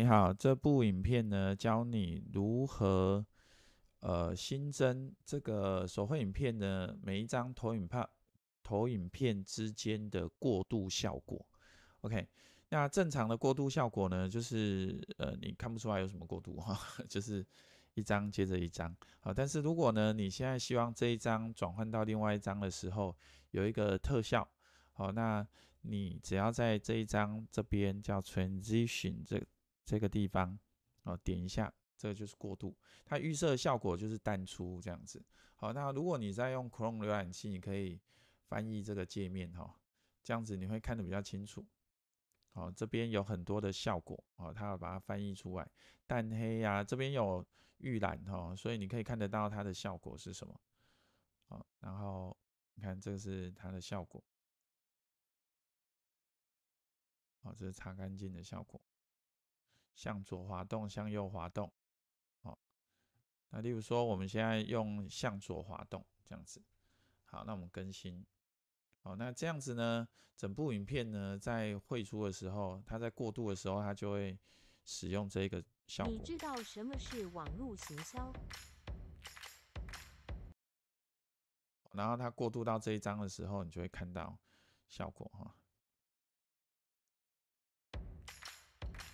你好，这部影片呢，教你如何呃新增这个手绘影片的每一张投影帕、投影片之间的过渡效果。OK，那正常的过渡效果呢，就是呃你看不出来有什么过渡哈，就是一张接着一张。好，但是如果呢，你现在希望这一张转换到另外一张的时候有一个特效，好，那你只要在这一张这边叫 transition 这。这个地方，哦，点一下，这个就是过渡。它预设效果就是淡出这样子。好，那如果你在用 Chrome 浏览器，你可以翻译这个界面，哈，这样子你会看得比较清楚。好，这边有很多的效果，哦，它要把它翻译出来，淡黑啊，这边有预览，哈，所以你可以看得到它的效果是什么。好，然后你看这个是它的效果，好，这是擦干净的效果。向左滑动，向右滑动，好，那例如说我们现在用向左滑动这样子，好，那我们更新，好，那这样子呢，整部影片呢在绘出的时候，它在过渡的时候，它就会使用这个效果。你知道什么是网络行销？然后它过渡到这一章的时候，你就会看到效果哈。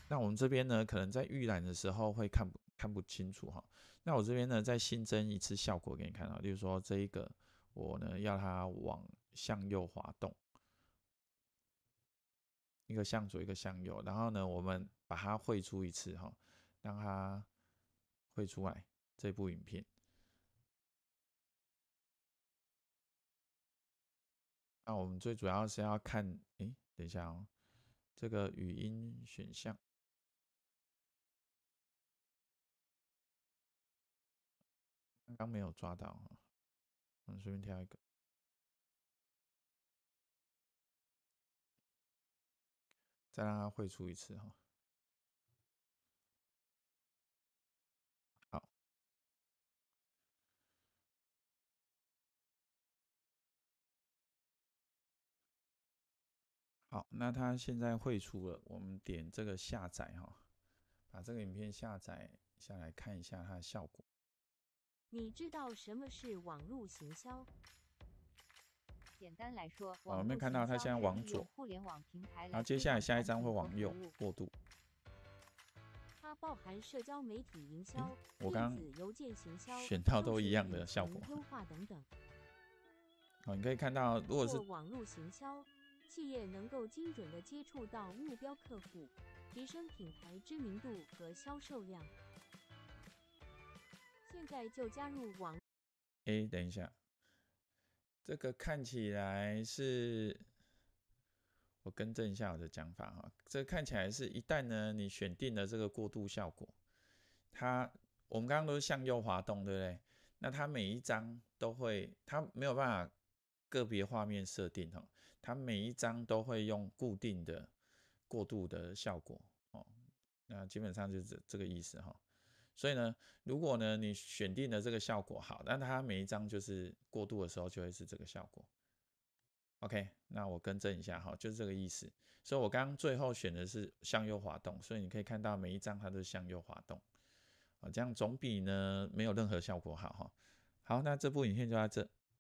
那我们这边呢，可能在预览的时候会看不看不清楚哈。那我这边呢，再新增一次效果给你看啊，例如说这一个我呢要它往向右滑动，一个向左，一个向右，然后呢，我们把它绘出一次哈，让它绘出来这部影片。那我们最主要是要看，诶，等一下哦，这个语音选项。刚没有抓到啊，我们随便挑一个，再让它绘出一次哈。好，好，那它现在绘出了，我们点这个下载哈，把这个影片下载下来看一下它的效果。你知道什么是网络行销？简单来说，我们看到它现在往左，互平台，然后接下来下一张会往右过渡。它包含社交媒体营销、电子邮件行销、样的效果、优化等等。好，你可以看到，如果是网络行销，企业能够精准地接触到目标客户，提升品牌知名度和销售量。现在就加入网。哎，等一下，这个看起来是，我更正一下我的讲法哈。这看起来是一旦呢，你选定了这个过渡效果，它我们刚刚都是向右滑动，对不对？那它每一张都会，它没有办法个别画面设定哈，它每一张都会用固定的过渡的效果哦。那基本上就是这个意思哈。所以呢，如果呢你选定了这个效果好，那它每一张就是过渡的时候就会是这个效果。OK，那我更正一下哈，就是这个意思。所以我刚刚最后选的是向右滑动，所以你可以看到每一张它都是向右滑动。啊，这样总比呢没有任何效果好哈。好，那这部影片就到这。